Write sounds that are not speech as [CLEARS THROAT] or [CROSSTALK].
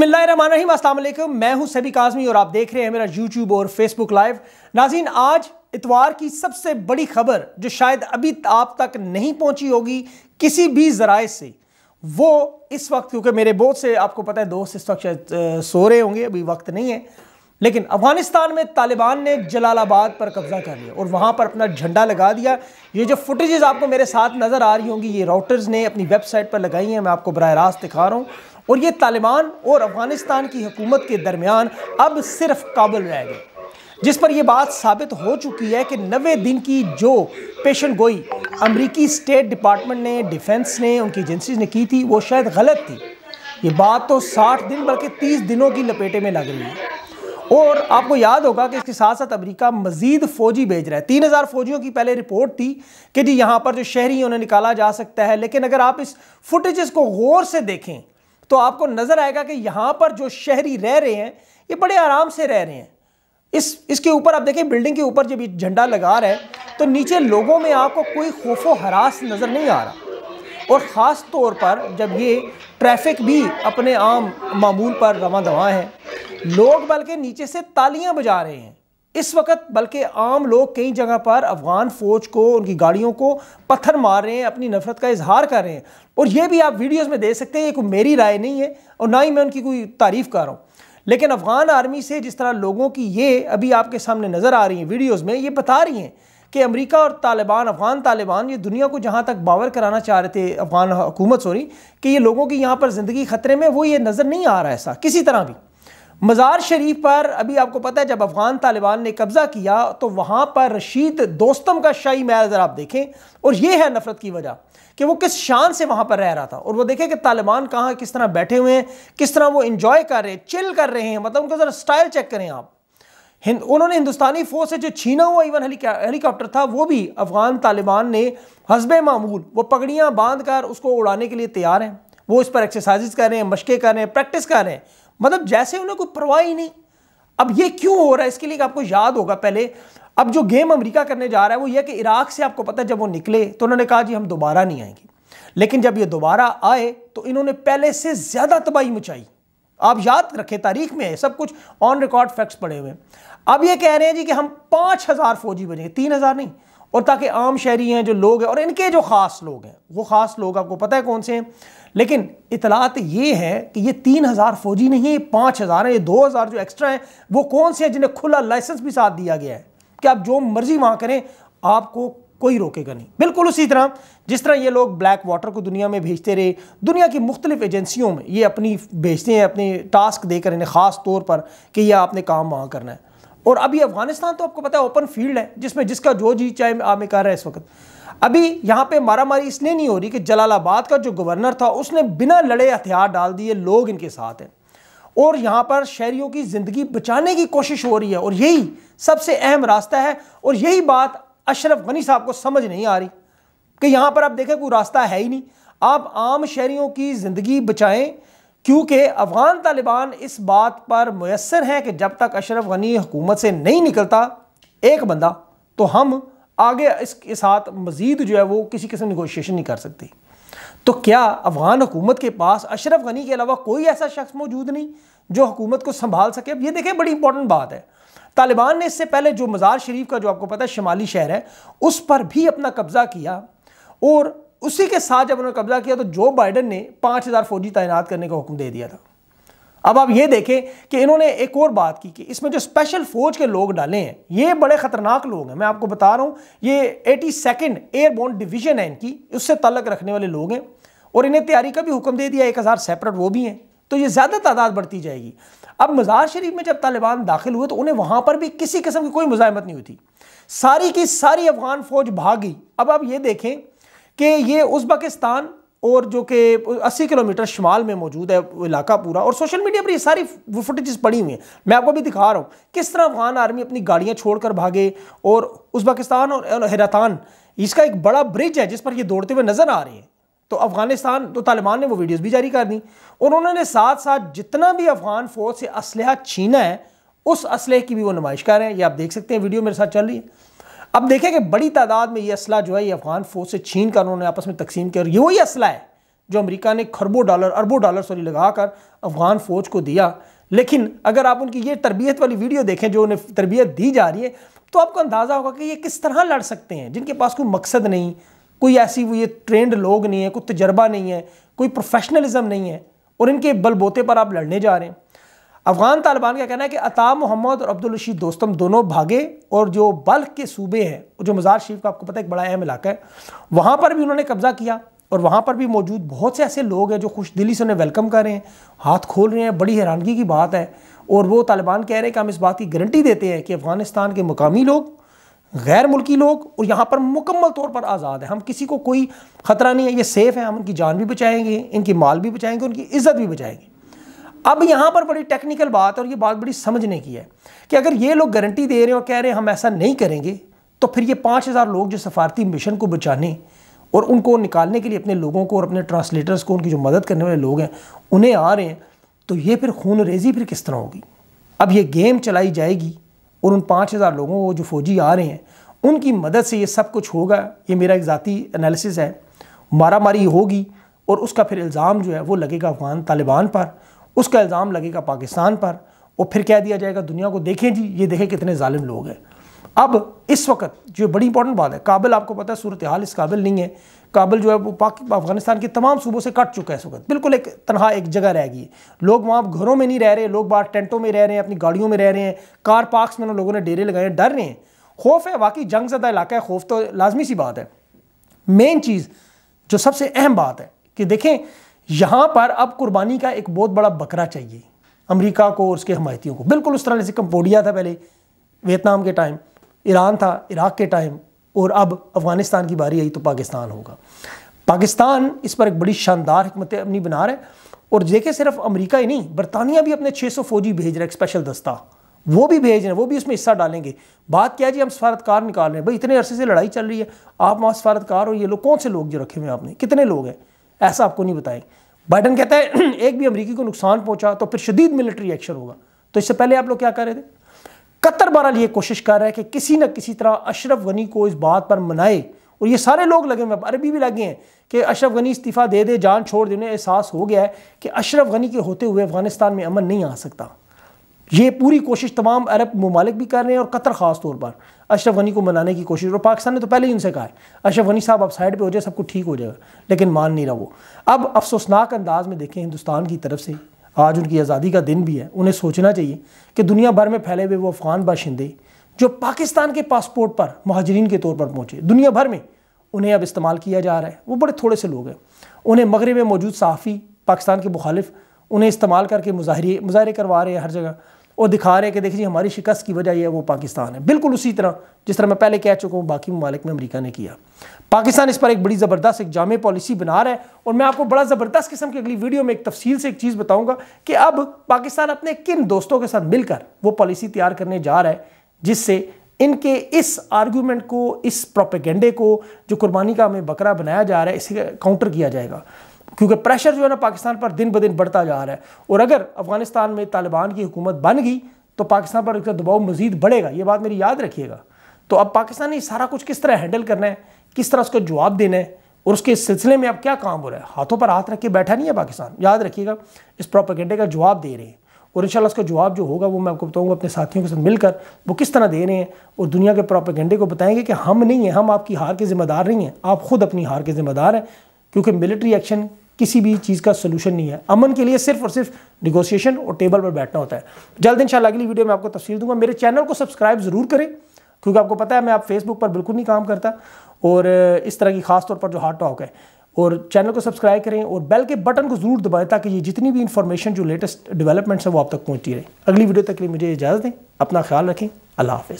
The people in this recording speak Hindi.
बिस्मिल्लाम असलम मैं हूं सभी काजमी और आप देख रहे हैं मेरा यूट्यूब और फेसबुक लाइव नाजीन आज इतवार की सबसे बड़ी खबर जो शायद अभी आप तक नहीं पहुंची होगी किसी भी जराए से वो इस वक्त क्योंकि मेरे बहुत से आपको पता है दोस्त इस वक्त शायद सो रहे होंगे अभी वक्त नहीं है लेकिन अफगानिस्तान में तालिबान ने जलालाबाद पर कब्जा कर लिया और वहाँ पर अपना झंडा लगा दिया ये जो फुटेज आपको मेरे साथ नज़र आ रही होंगी ये राउटर्स ने अपनी वेबसाइट पर लगाई हैं मैं आपको बरह रास्त दिखा रहा हूँ और ये तालिबान और अफ़गानिस्तान की हुकूमत के दरमियान अब सिर्फ काबुल रह गए जिस पर यह बात साबित हो चुकी है कि नवे दिन की जो पेशन गोई अमरीकी स्टेट डिपार्टमेंट ने डिफेंस ने उनकी एजेंसीज ने की थी वो शायद गलत थी ये बात तो 60 दिन बल्कि 30 दिनों की लपेटे में लग रही है और आपको याद होगा कि इसके साथ साथ अमरीका मजीद फौजी भेज रहा है तीन हज़ार फौजियों की पहले रिपोर्ट थी कि जी यहाँ पर जो शहरी उन्हें निकाला जा सकता है लेकिन अगर आप इस फुटेज को गौर से देखें तो आपको नज़र आएगा कि यहाँ पर जो शहरी रह रहे हैं ये बड़े आराम से रह रहे हैं इस इसके ऊपर आप देखें बिल्डिंग के ऊपर जब झंडा लगा रहे हैं तो नीचे लोगों में आपको कोई खौफो हरास नज़र नहीं आ रहा और ख़ास तौर पर जब ये ट्रैफिक भी अपने आम मामूल पर रवा दवा है लोग बल्कि नीचे से तालियां बजा रहे हैं इस वक्त बल्कि आम लोग कई जगह पर अफगान फ़ौज को उनकी गाड़ियों को पत्थर मार रहे हैं अपनी नफरत का इजहार कर रहे हैं और ये भी आप वीडियोस में देख सकते हैं ये कोई मेरी राय नहीं है और ना ही मैं उनकी कोई तारीफ़ कर रहा हूँ लेकिन अफगान आर्मी से जिस तरह लोगों की ये अभी आपके सामने नज़र आ रही हैं वीडियोज़ में ये बता रही हैं कि अमरीका और तालिबान अफगान तालिबान ये दुनिया को जहाँ तक बावर कराना चाह रहे थे अफगान हुकूमत सॉरी कि ये लोगों की यहाँ पर ज़िंदगी ख़तरे में वो ये नज़र नहीं आ रहा ऐसा किसी तरह भी मज़ार शरीफ पर अभी आपको पता है जब अफ़गान तालिबान ने कब्ज़ा किया तो वहाँ पर रशीद दोस्तम का शाही महल अगर आप देखें और ये है नफ़रत की वजह कि वो किस शान से वहाँ पर रह रहा था और वो देखें कि तालिबान कहाँ किस तरह बैठे हुए हैं किस तरह वो इन्जॉय कर रहे हैं चिल कर रहे हैं मतलब उनका ज़रा स्टाइल चेक करें आप हिंद उन्होंने हिंदुस्तानी फ़ौज से जो छीना हुआ इवन हेलीकॉप्टर था वो भी अफ़गान तालिबान ने हसब मामूल वो पगड़ियाँ बांध कर उसको उड़ाने के लिए तैयार हैं वो इस पर एक्सरसाइज कर रहे हैं मशक़ें कर रहे हैं प्रैक्टिस कर रहे हैं मतलब जैसे उन्हें कोई परवाह ही नहीं अब ये क्यों हो रहा है इसके लिए आपको याद होगा पहले अब जो गेम अमेरिका करने जा रहा है वो यह कि इराक से आपको पता जब वो निकले तो उन्होंने कहा जी हम दोबारा नहीं आएंगे लेकिन जब ये दोबारा आए तो इन्होंने पहले से ज़्यादा तबाही मचाई आप याद रखें तारीख में है सब कुछ ऑन रिकॉर्ड फैक्ट्स पड़े हुए हैं अब ये कह रहे हैं जी कि हम पाँच हज़ार फौजी बनेंगे तीन हज़ार नहीं और ताकि आम शहरी हैं जो लोग हैं और इनके जो ख़ास लोग हैं वो ख़ास लोग आपको पता है कौन से हैं लेकिन इतलात ये है कि ये तीन हज़ार फौजी नहीं है पाँच हज़ार हैं ये दो हज़ार जो एक्स्ट्रा हैं वो कौन से हैं जिन्हें खुला लाइसेंस भी साथ दिया गया है कि आप जो मर्ज़ी वहाँ करें आपको कोई रोकेगा नहीं बिल्कुल उसी तरह जिस तरह ये लोग ब्लैक वाटर को दुनिया में भेजते रहे दुनिया की मुख्तलिफ एजेंसियों में ये अपनी भेजते हैं अपने टास्क देकर इन्हें ख़ास तौर पर कि यह आपने काम वहाँ करना है और अभी अफगानिस्तान तो आपको पता है ओपन फील्ड है जिसमें जिसका जो जी चाहे आम कर रहा है इस वक्त अभी यहाँ पे मारामारी इसलिए नहीं हो रही कि जलालाबाद का जो गवर्नर था उसने बिना लड़े हथियार डाल दिए लोग इनके साथ हैं और यहाँ पर शहरीों की ज़िंदगी बचाने की कोशिश हो रही है और यही सबसे अहम रास्ता है और यही बात अशरफ गनी साहब को समझ नहीं आ रही कि यहाँ पर आप देखें कोई रास्ता है ही नहीं आप आम शहरीों की ज़िंदगी बचाएँ क्योंकि अफ़गान तालिबान इस बात पर मैसर हैं कि जब तक अशरफ गनी हुकूमत से नहीं निकलता एक बंदा तो हम आगे इसके साथ मज़ीद जो है वो किसी किस्म नगोशिएशन नहीं कर सकती तो क्या अफ़गान हुकूमत के पास अशरफ गनी के अलावा कोई ऐसा शख्स मौजूद नहीं जो हुकूमत को संभाल सके अब ये देखें बड़ी इंपॉर्टेंट बात है तालिबान ने इससे पहले जो मज़ार शरीफ का जो आपको पता है शमाली शहर है उस पर भी अपना कब्ज़ा किया और उसी के साथ जब उन्होंने कब्जा किया तो जो बाइडन ने पाँच हज़ार फौजी तैनात करने का हुक्म दे दिया था अब आप ये देखें कि इन्होंने एक और बात की कि इसमें जो स्पेशल फ़ौज के लोग डाले हैं ये बड़े ख़तरनाक लोग हैं मैं आपको बता रहा हूँ ये एटी सेकेंड एयरबोन डिवीज़न है इनकी उससे तलक रखने वाले लोग हैं और इन्हें तैयारी का भी हुक्म दे दिया एक हज़ार सेपरेट वो भी हैं तो ये ज़्यादा तादाद बढ़ती जाएगी अब मज़ार शरीफ में जब तालिबान दाखिल हुए तो उन्हें वहाँ पर भी किसी किस्म की कोई मुजामत नहीं हुई थी सारी की सारी अफगान फ़ौज भाग गई अब आप ये देखें कि ये उज़्बकिस्तान और जो कि 80 किलोमीटर शमाल में मौजूद है इलाका पूरा और सोशल मीडिया पर ये सारी फुटेजेस पड़ी हुई हैं मैं आपको भी दिखा रहा हूँ किस तरह अफगान आर्मी अपनी गाड़ियाँ छोड़कर भागे और उज़्बकिस्तान और हैरतान इसका एक बड़ा ब्रिज है जिस पर ये दौड़ते हुए नज़र आ रहे हैं तो अफगानिस्तान तो तालिबान ने वो वीडियोज़ भी जारी कर दी और उन्होंने साथ साथ जितना भी अफगान फौज से असलह छीना है उस असलह की भी वो नुमाइश कर रहे हैं ये आप देख सकते हैं वीडियो मेरे साथ चल रही है अब देखें कि बड़ी तादाद में ये असला जो है ये अफगान फौज से छीन कर उन्होंने आपस में तकसीम किया और ये वही असला है जो अमेरिका ने खरबों डॉलर अरबों डॉलर सॉरी लगा कर अफगान फौज को दिया लेकिन अगर आप उनकी ये तरबियत वाली वीडियो देखें जो उन्हें तरबियत दी जा रही है तो आपको अंदाज़ा होगा कि ये किस तरह लड़ सकते हैं जिनके पास कोई मकसद नहीं कोई ऐसी वो ये ट्रेंड लोग नहीं है कोई तजर्बा नहीं है कोई प्रोफेशनलिज्म नहीं है और इनके बलबोते पर आप लड़ने जा रहे हैं अफगान तालिबान का कहना है कि अता मोहम्मद और अब्दुल रशीद दोस्तम दोनों भागे और जो बल्ख के सूबे हैं जो मज़ार शरीफ का आपको पता है एक बड़ा अहम इलाका है वहाँ पर भी उन्होंने कब्ज़ा किया और वहाँ पर भी मौजूद बहुत से ऐसे लोग हैं जो खुश दिली से उन्हें वेलकम कर रहे हैं हाथ खोल रहे हैं बड़ी हैरानगी की बात है और वो तालिबान कह रहे हैं कि हम इस बात की गारंटी देते हैं कि अफ़गानिस्तान के मुकामी लोग गैर मुल्की लोग और यहाँ पर मुकम्मल तौर पर आज़ाद है हम किसी को कोई ख़तरा नहीं है ये सेफ़ है हम उनकी जान भी बचाएंगे इनकी माल भी बचाएंगे उनकी इज़्ज़त भी बचाएंगे अब यहाँ पर बड़ी टेक्निकल बात और ये बात बड़ी समझने की है कि अगर ये लोग गारंटी दे रहे हैं और कह रहे हैं हम ऐसा नहीं करेंगे तो फिर ये पाँच हज़ार लोग जो सफारती मिशन को बचाने और उनको निकालने के लिए अपने लोगों को और अपने ट्रांसलेटर्स को उनकी जो मदद करने वाले लोग हैं उन्हें आ रहे हैं तो ये फिर खून रेजी फिर किस तरह होगी अब ये गेम चलाई जाएगी और उन पाँच हज़ार लोगों को जो फौजी आ रहे हैं उनकी मदद से ये सब कुछ होगा ये मेरा एक ज़ाती एनालिसिस है मारा मारी होगी और उसका फिर इल्ज़ाम जो है वो लगेगा अफगान तालिबान पर उसका इल्ज़ाम लगेगा पाकिस्तान पर और फिर कह दिया जाएगा दुनिया को देखें जी ये देखें कितने ालिम लोग हैं अब इस वक्त जो बड़ी इंपॉर्टेंट बात है काबिल आपको पता है सूरत हाल इस काबिल नहीं है काबिल जो है वो पाकि अफगानिस्तान के तमाम सूबों से कट चुका है इस वक्त बिल्कुल एक तनहा एक जगह रह गई है लोग वहाँ घरों में नहीं रह रहे लोग बाहर टेंटों में रह रहे हैं अपनी गाड़ियों में रह रहे हैं कार पार्कस में उन लोगों ने डेरे लगाए डर रहे हैं खौफ है वाकई जंग ज़दा इलाका है खौफ तो लाजमी सी बात है मेन चीज़ जो सबसे अहम बात है कि देखें यहाँ पर अब कुर्बानी का एक बहुत बड़ा बकरा चाहिए अमरीका को और उसके हमायतियों को बिल्कुल उस तरह जैसे कंबोडिया था पहले वियतनाम के टाइम ईरान था इराक़ के टाइम और अब अफ़गानिस्तान की बारी आई तो पाकिस्तान होगा पाकिस्तान इस पर एक बड़ी शानदार हमत अपनी बना रहा है और देखे सिर्फ अमेरिका ही नहीं बरतानिया भी अपने 600 फौजी भेज रहा है स्पेशल दस्ता वो भी भेज रहे हैं वो भी उसमें हिस्सा डालेंगे बात क्या जी हम सफारतकार निकाल रहे हैं भाई इतने अरसे से लड़ाई चल रही है आप वहाँ सफारतकार हो ये लोग कौन से लोग जो रखे हुए आपने कितने लोग हैं ऐसा आपको नहीं बताएंगे बाइडन कहता है [CLEARS THROAT] एक भी अमरीकी को नुकसान पहुंचा तो फिर शदीद मिलिट्री एक्शन होगा तो इससे पहले आप लोग क्या कर रहे थे कतर बहरहाल ये कोशिश कर रहा है कि किसी न किसी तरह अशरफ गनी को इस बात पर मनाए और ये सारे लोग लगे हुए अरबी भी लगे हैं कि अशरफ गनी इस्तीफ़ा दे दे जान छोड़ दे उन्हें एहसास हो गया है कि अशरफ गनी के होते हुए अफगानिस्तान में अमन नहीं आ सकता ये पूरी कोशिश तमाम अरब ममालिक भी कर रहे हैं और कतर ख़ास तौर पर अशरफ गनी को मनाने की कोशिश और पाकिस्तान ने तो पहले ही उनसे कहा है अशरफ गनी साहब आप साइड पर हो जाए सब कुछ ठीक हो जाएगा लेकिन मान नहीं रहा वो अब अफसोसनाक अंदाज में देखें हिंदुस्तान की तरफ से आज उनकी आज़ादी का दिन भी है उन्हें सोचना चाहिए कि दुनिया भर में फैले हुए वो अफ़गान बाशिंदे जो पाकिस्तान के पासपोर्ट पर महाजरीन के तौर पर पहुँचे दुनिया भर में उन्हें अब इस्तेमाल किया जा रहा है वो बड़े थोड़े से लोग हैं उन्हें मगरब में मौजूद सहाफ़ी पाकिस्तान के मुखालिफ उन्हें इस्तेमाल करके मुजाहरे मुजाहरे करवा रहे हैं हर जगह और दिखा रहे हैं कि देखिए हमारी शिकस्त की वजह यह वो पाकिस्तान है बिल्कुल उसी तरह जिस तरह मैं पहले कह चुका हूँ बाकी ममालिक में अमरीका ने किया पाकिस्तान इस पर एक बड़ी ज़बरदस्त एक जाम पॉलिसी बना रहा है और मैं आपको बड़ा ज़बरदस्त किस्म की अगली वीडियो में एक तफसील से एक चीज़ बताऊँगा कि अब पाकिस्तान अपने किन दोस्तों के साथ मिलकर वो पॉलिसी तैयार करने जा रहा है जिससे इनके इस आर्गूमेंट को इस प्रोपेगेंडे को जो कुर्बानी का हमें बकरा बनाया जा रहा है इसे काउंटर किया जाएगा क्योंकि प्रेशर जो है ना पाकिस्तान पर दिन ब दिन बढ़ता जा रहा है और अगर अफगानिस्तान में तालिबान की हुकूमत बन गई तो पाकिस्तान पर उसका दबाव मजीद बढ़ेगा ये बात मेरी याद रखिएगा तो अब पाकिस्तान ने सारा कुछ किस तरह हैंडल करना है किस तरह उसका जवाब देना है और उसके सिलसिले में अब क्या काम हो रहा है हाथों पर हाथ रख के बैठा नहीं है पाकिस्तान याद रखिएगा इस प्रोपागेंडे का जवाब दे रहे हैं और इन उसका जवाब जो होगा वो मैं आपको बताऊंगा अपने साथियों के साथ मिलकर वो किस तरह दे रहे हैं और दुनिया के प्रोपागेंडे को बताएंगे कि हम नहीं हैं हम आपकी हार के ज़िम्मेदार नहीं हैं आप खुद अपनी हार के ज़िम्मेदार हैं क्योंकि मिलिट्री एक्शन किसी भी चीज़ का सोल्यूशन नहीं है अमन के लिए सिर्फ और सिर्फ निगोशिएशन और टेबल पर बैठना होता है जल्द इन अगली वीडियो में आपको तस्वीर दूंगा मेरे चैनल को सब्सक्राइब ज़रूर करें क्योंकि आपको पता है मैं आप फेसबुक पर बिल्कुल नहीं काम करता और इस तरह की खास तौर पर जो हार्ट टॉक है और चैनल को सब्सक्राइब करें और बेल के बटन को ज़रूर दबाएं ताकि ये जितनी भी इंफॉर्मेशन जो लेटेस्ट डेवलपमेंट्स हैं वो आप तक पहुंचती रहे अगली वीडियो तक के लिए मुझे इजाज़त दें अपना ख्याल रखें अल्लाह हाफ